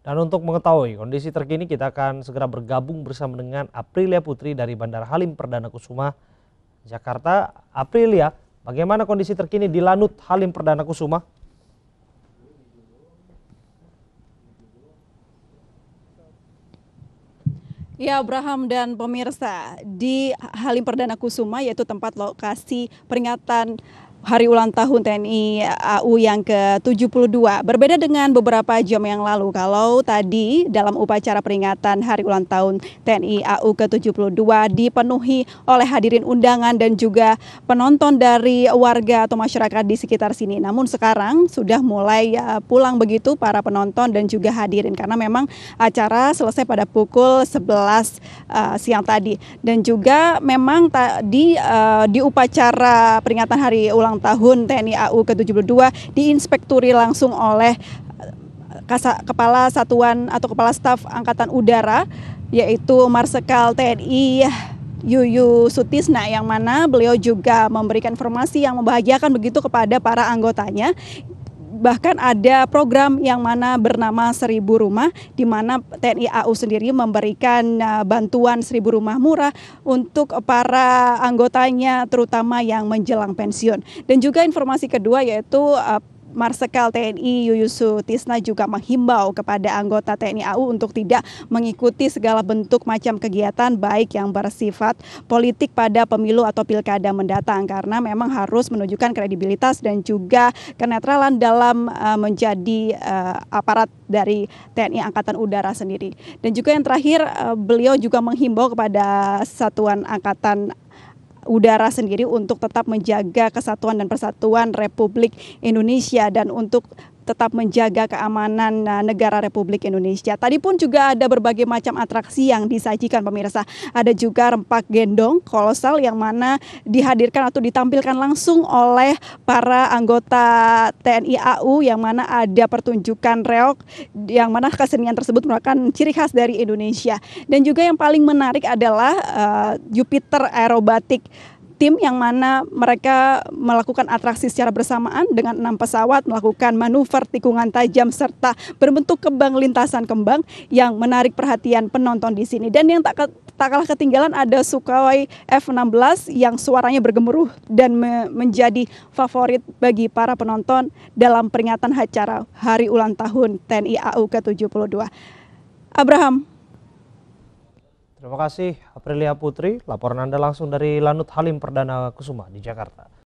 Dan untuk mengetahui kondisi terkini kita akan segera bergabung bersama dengan Aprilia Putri dari Bandara Halim Perdana Kusuma, Jakarta. Aprilia, bagaimana kondisi terkini di Lanut Halim Perdana Kusuma? Ya, Abraham dan pemirsa, di Halim Perdana Kusuma yaitu tempat lokasi peringatan hari ulang tahun TNI AU yang ke-72. Berbeda dengan beberapa jam yang lalu, kalau tadi dalam upacara peringatan hari ulang tahun TNI AU ke-72 dipenuhi oleh hadirin undangan dan juga penonton dari warga atau masyarakat di sekitar sini. Namun sekarang sudah mulai eh, pulang begitu para penonton dan juga hadirin karena memang acara selesai pada pukul 11 uh, eh, siang tadi. Dan juga memang tadi uh, di upacara peringatan hari ulang ulang tahun TNI AU ke-72 diinspekturi langsung oleh eh, Kepala Satuan atau Kepala Staf Angkatan Udara yaitu Marsekal TNI Yuyu Sutisna yang mana beliau juga memberikan informasi yang membahagiakan begitu kepada para anggotanya bahkan ada program yang mana bernama Seribu Rumah di mana TNI AU sendiri memberikan eh, bantuan Seribu Rumah murah untuk para anggotanya terutama yang menjelang pensiun. Dan juga informasi kedua yaitu eh, Marsekal TNI Yuyusu Tisna juga menghimbau kepada anggota TNI AU untuk tidak mengikuti segala bentuk macam kegiatan baik yang bersifat politik pada pemilu atau pilkada mendatang karena memang harus menunjukkan kredibilitas dan juga kenetralan dalam uh, menjadi uh, aparat dari TNI Angkatan Udara sendiri. Dan juga yang terakhir uh, beliau juga menghimbau kepada satuan angkatan udara sendiri untuk tetap menjaga kesatuan dan persatuan Republik Indonesia dan untuk tetap menjaga keamanan eh, negara Republik Indonesia. Tadi pun juga ada berbagai macam atraksi yang disajikan pemirsa. Ada juga rempak gendong kolosal yang mana dihadirkan atau ditampilkan langsung oleh para anggota TNI AU yang mana ada pertunjukan reok yang mana kesenian tersebut merupakan ciri khas dari Indonesia. Dan juga yang paling menarik adalah uh, Jupiter aerobatik tim yang mana mereka melakukan atraksi secara bersamaan dengan enam pesawat melakukan manuver tikungan tajam serta berbentuk kembang lintasan kembang yang menarik perhatian penonton di sini. Dan yang tak tak kalah ketinggalan ada Sukhoi F-16 yang suaranya bergemuruh dan me menjadi favorit bagi para penonton dalam peringatan acara hari ulang tahun TNI AU ke-72. Abraham, Terima kasih Aprilia Putri, laporan Anda langsung dari Lanut Halim Perdana Kusuma di Jakarta.